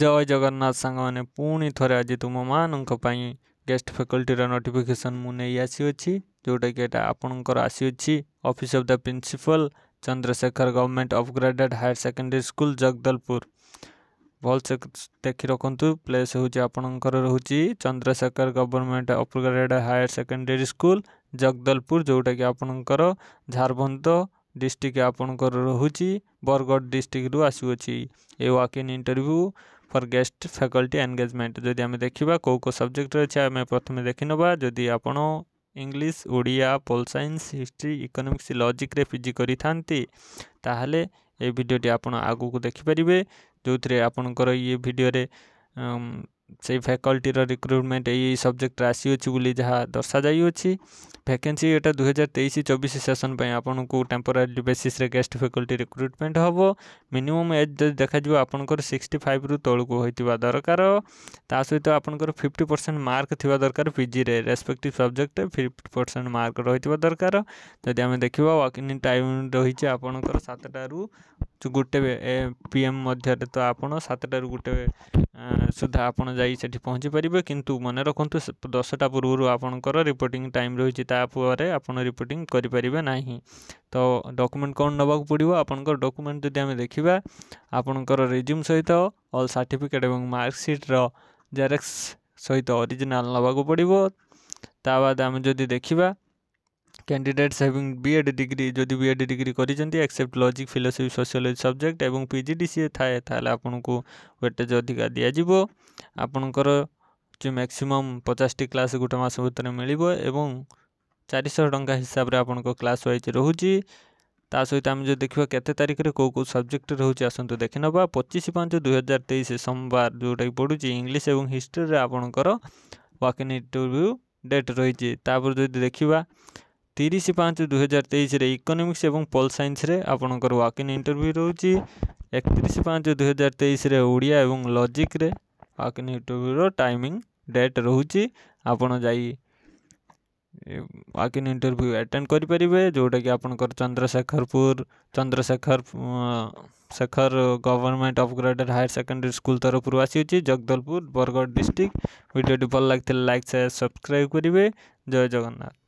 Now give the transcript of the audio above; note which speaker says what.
Speaker 1: ଜୟ ଜଗନ୍ନାଥ ସାଙ୍ଗମାନେ ପୁଣି ଥରେ ଆଜି ତୁମମାନଙ୍କ ପାଇଁ ଗେଷ୍ଟ ଫ୍ୟାକଲ୍ଟିର ନୋଟିଫିକେସନ୍ ମୁଁ ନେଇ ଆସିଅଛି ଯେଉଁଟାକି ଏଇଟା ଆପଣଙ୍କର ଆସିଅଛି office of the principal Chandrashekhar government upgraded higher secondary school Jagdalpur ଭଲସେ ଦେଖି ରଖନ୍ତୁ ପ୍ଲେସ୍ ହେଉଛି ଆପଣଙ୍କର ରହୁଛି Chandrashekhar government upgraded higher secondary school Jagdalpur ଯେଉଁଟାକି ଆପଣଙ୍କର ଝାରବନ୍ଦ ଡିଷ୍ଟ୍ରିକ୍ଟ ଆପଣଙ୍କର ରହୁଛି ବରଗଡ଼ ଡିଷ୍ଟ୍ରିକ୍ଟରୁ ଆସୁଅଛି a walk in interview for guest faculty engagement যদি আমি দেখিবা কেউ কেউ সবজেক্ট রয়েছে আমি প্রথমে দেখি নেবা যদি আপনার English Odia pol science history economics লজিক্রে পিজি করে থাকে তাহলে এই ভিডিওটি আপনার আগুক দেখিপারে যে আপনার ইয়ে ভিডিওরে সেই ফ্যাকল্টির রিক্রুটমেন্ট এই এই সবজেক্টরে আসিଅଛି ବୋଲି ଯାହା ଦର୍ଶାଯାଇଅଛି ଭ୍ୟାକେନ୍ସି ଏଇଟା ଦୁଇହଜାର ତେଇଶ ଚବିଶ ସେସନ୍ ପାଇଁ ଆପଣଙ୍କୁ ଟେମ୍ପୋରାରୀ ବେସିସ୍ରେ ଗେଷ୍ଟ ଫ୍ୟାକଲ୍ଟି ରିକ୍ରୁଟମେଣ୍ଟ ହେବ ମିନିମମ୍ ଏଜ୍ ଯଦି ଦେଖାଯିବ ଆପଣଙ୍କର ସିକ୍ସଟି ଫାଇଭରୁ ତଳକୁ ହୋଇଥିବା ଦରକାର ତା ସହିତ ଆପଣଙ୍କର ଫିଫ୍ଟି ପରସେଣ୍ଟ ମାର୍କ ଥିବା ଦରକାର ପିଜିରେ ରେସ୍ପେକ୍ଟିଭ୍ ସବଜେକ୍ଟରେ ଫିଫ୍ଟି ପରସେଣ୍ଟ ମାର୍କ ରହିଥିବା ଦରକାର ଯଦି ଆମେ ଦେଖିବା ୱାର୍କିଂ ଟାଇମ୍ ରହିଛି ଆପଣଙ୍କର ସାତଟାରୁ ଗୋଟେ ପିଏମ୍ ମଧ୍ୟରେ ତ ଆପଣ ସାତଟାରୁ ଗୋଟେ ସୁଦ୍ଧା ଆପଣ ଯାଇ ସେଠି ପହଞ୍ଚି ପାରିବେ କିନ୍ତୁ ମନେ ରଖନ୍ତୁ ଦଶଟା ପୂର୍ବରୁ ଆପଣଙ୍କର ରିପୋର୍ଟିଂ ଟାଇମ୍ ରହିଛି ତାପରେ ଆପଣ ରିପୋର୍ଟିଂ କରିପାରିବେ ନାହିଁ ତ ଡକୁମେଣ୍ଟ କ'ଣ ନେବାକୁ ପଡ଼ିବ ଆପଣଙ୍କର ଡକୁମେଣ୍ଟ ଯଦି ଆମେ ଦେଖିବା ଆପଣଙ୍କର ରେଜ୍ୟୁମ୍ ସହିତ ଅଲ୍ ସାର୍ଟିଫିକେଟ୍ ଏବଂ ମାର୍କସିଟ୍ର ଜେରକ୍ସ ସହିତ ଅରିଜିନାଲ୍ ନେବାକୁ ପଡ଼ିବ ତା ବାଦ ଆମେ ଯଦି ଦେଖିବା ক্যান্ডিডেটস হ্যাভিং বিএড ডিগ্রি যদি বিএড ডিগ্রি করেছেন except logic philosophy sociology subject এবং পিজি ডি সিএ থাকে তাহলে আপনার ওয়েটেজ অধিকা দিয়াযিব আপনার যে ম্যাক্সিমম পচাশটি ক্লাস গোটে মাস ভিতরে মিলব এবং চারিশহ টঙ্কা হিসাবে আপনার ক্লাস ওয়াইজ রয়েছে তা সহিত আমি যদি দেখা কেতে তারিখে কেউ কেউ সবজেক্ট রয়েছে আসন্তু দেখে নেবা পঁচিশ পাঁচ দুই হাজার তেইশ সোমবার যেটাকি পড়ুছি ইংলিশ এবং হিস্ট্রি আপনার ওয়াকিং ইন্টরভিউ ডেট রয়েছে তাপরে যদি দেখা তিরিশ পাঁচ দুই হাজার তেইশে ইকোনোমিক্স এবং পল সাইন্সরে আপনার ওয়াকিন ইন্টরভিউ রয়েছে একত্রিশ পাঁচ দুই হাজার তেইশে ওড়িয়া এবং লজিক্রে ওয়াকিন ইন্টরভিউর টাইমিং ডেট রয়েছে আপনার যাই ওয়াকিন ইন্টরভিউ আটেন্ড করে পারে যেটা কি আপনার Chandrashekharpur Chandrashekhar Shekhar government upgraded higher secondary school तरफ आसी जगदलपुर बरगढ़ डिस्ट्रिक्ट भिडियो भल लगी लाइक सेयार सब्सक्राइब करेंगे जय जगन्नाथ